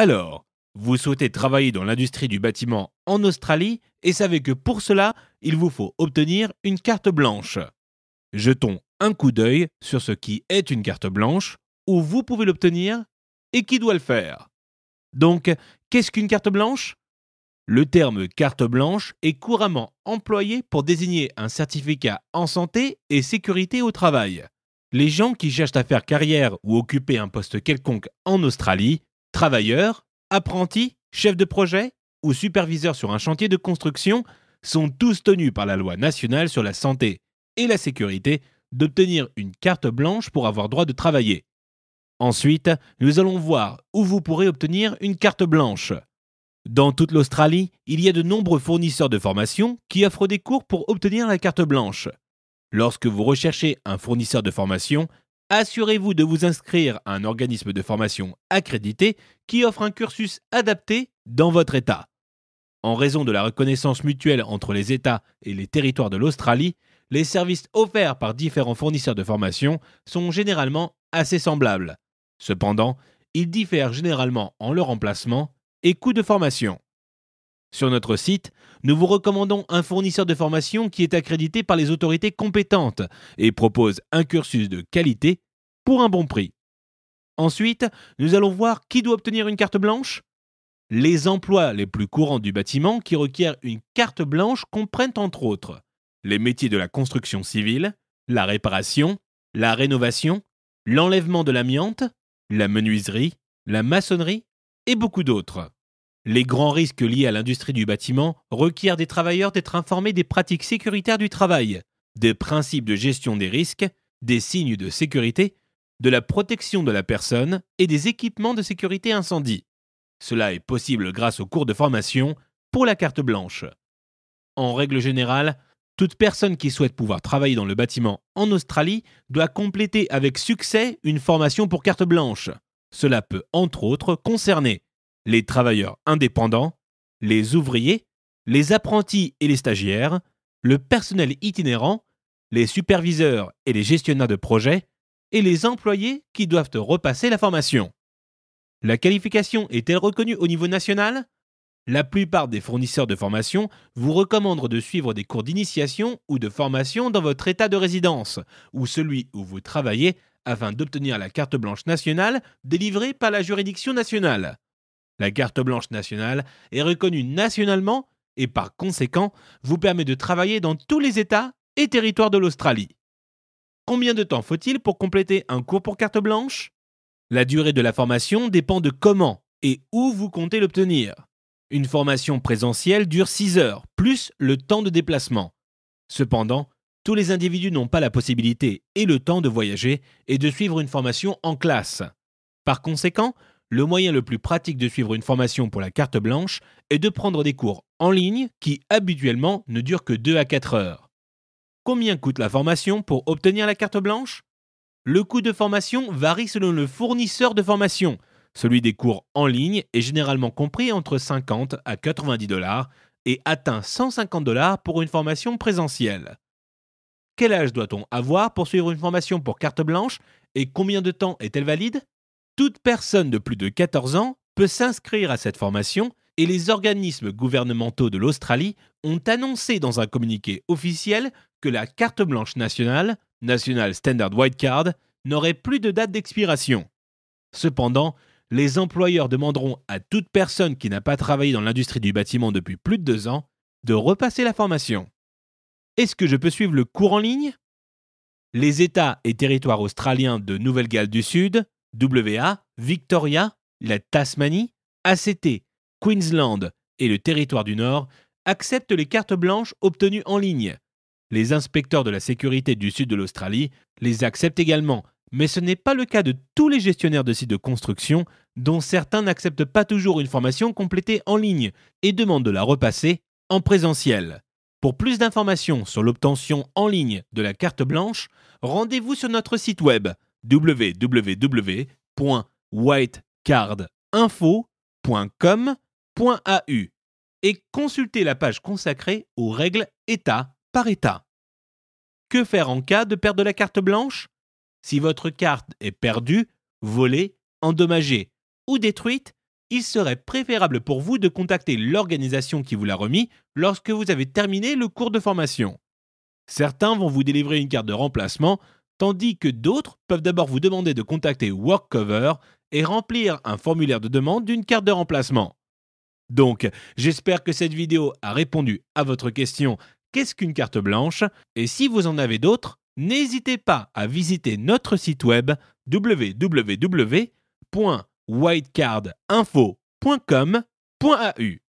Alors, vous souhaitez travailler dans l'industrie du bâtiment en Australie et savez que pour cela, il vous faut obtenir une carte blanche. Jetons un coup d'œil sur ce qui est une carte blanche, où vous pouvez l'obtenir et qui doit le faire. Donc, qu'est-ce qu'une carte blanche Le terme carte blanche est couramment employé pour désigner un certificat en santé et sécurité au travail. Les gens qui cherchent à faire carrière ou occuper un poste quelconque en Australie Travailleurs, apprentis, chefs de projet ou superviseurs sur un chantier de construction sont tous tenus par la loi nationale sur la santé et la sécurité d'obtenir une carte blanche pour avoir droit de travailler. Ensuite, nous allons voir où vous pourrez obtenir une carte blanche. Dans toute l'Australie, il y a de nombreux fournisseurs de formation qui offrent des cours pour obtenir la carte blanche. Lorsque vous recherchez un fournisseur de formation, assurez-vous de vous inscrire à un organisme de formation accrédité qui offre un cursus adapté dans votre État. En raison de la reconnaissance mutuelle entre les États et les territoires de l'Australie, les services offerts par différents fournisseurs de formation sont généralement assez semblables. Cependant, ils diffèrent généralement en leur emplacement et coût de formation. Sur notre site, nous vous recommandons un fournisseur de formation qui est accrédité par les autorités compétentes et propose un cursus de qualité pour un bon prix. Ensuite, nous allons voir qui doit obtenir une carte blanche. Les emplois les plus courants du bâtiment qui requièrent une carte blanche comprennent entre autres les métiers de la construction civile, la réparation, la rénovation, l'enlèvement de l'amiante, la menuiserie, la maçonnerie et beaucoup d'autres. Les grands risques liés à l'industrie du bâtiment requièrent des travailleurs d'être informés des pratiques sécuritaires du travail, des principes de gestion des risques, des signes de sécurité, de la protection de la personne et des équipements de sécurité incendie. Cela est possible grâce aux cours de formation pour la carte blanche. En règle générale, toute personne qui souhaite pouvoir travailler dans le bâtiment en Australie doit compléter avec succès une formation pour carte blanche. Cela peut entre autres concerner les travailleurs indépendants, les ouvriers, les apprentis et les stagiaires, le personnel itinérant, les superviseurs et les gestionnaires de projets et les employés qui doivent repasser la formation. La qualification est-elle reconnue au niveau national La plupart des fournisseurs de formation vous recommandent de suivre des cours d'initiation ou de formation dans votre état de résidence ou celui où vous travaillez afin d'obtenir la carte blanche nationale délivrée par la juridiction nationale. La carte blanche nationale est reconnue nationalement et par conséquent vous permet de travailler dans tous les États et territoires de l'Australie. Combien de temps faut-il pour compléter un cours pour carte blanche La durée de la formation dépend de comment et où vous comptez l'obtenir. Une formation présentielle dure 6 heures, plus le temps de déplacement. Cependant, tous les individus n'ont pas la possibilité et le temps de voyager et de suivre une formation en classe. Par conséquent, le moyen le plus pratique de suivre une formation pour la carte blanche est de prendre des cours en ligne qui habituellement ne durent que 2 à 4 heures. Combien coûte la formation pour obtenir la carte blanche Le coût de formation varie selon le fournisseur de formation. Celui des cours en ligne est généralement compris entre 50 à 90 dollars et atteint 150 dollars pour une formation présentielle. Quel âge doit-on avoir pour suivre une formation pour carte blanche et combien de temps est-elle valide toute personne de plus de 14 ans peut s'inscrire à cette formation et les organismes gouvernementaux de l'Australie ont annoncé dans un communiqué officiel que la carte blanche nationale, National Standard White Card, n'aurait plus de date d'expiration. Cependant, les employeurs demanderont à toute personne qui n'a pas travaillé dans l'industrie du bâtiment depuis plus de deux ans de repasser la formation. Est-ce que je peux suivre le cours en ligne Les États et territoires australiens de Nouvelle-Galles du Sud, WA, Victoria, la Tasmanie, ACT, Queensland et le Territoire du Nord acceptent les cartes blanches obtenues en ligne. Les inspecteurs de la sécurité du sud de l'Australie les acceptent également, mais ce n'est pas le cas de tous les gestionnaires de sites de construction, dont certains n'acceptent pas toujours une formation complétée en ligne et demandent de la repasser en présentiel. Pour plus d'informations sur l'obtention en ligne de la carte blanche, rendez-vous sur notre site web www.whitecardinfo.com.au et consultez la page consacrée aux règles État par État. Que faire en cas de perte de la carte blanche Si votre carte est perdue, volée, endommagée ou détruite, il serait préférable pour vous de contacter l'organisation qui vous l'a remis lorsque vous avez terminé le cours de formation. Certains vont vous délivrer une carte de remplacement tandis que d'autres peuvent d'abord vous demander de contacter WorkCover et remplir un formulaire de demande d'une carte de remplacement. Donc, j'espère que cette vidéo a répondu à votre question Qu'est-ce qu'une carte blanche Et si vous en avez d'autres, n'hésitez pas à visiter notre site web www.whitecardinfo.com.au.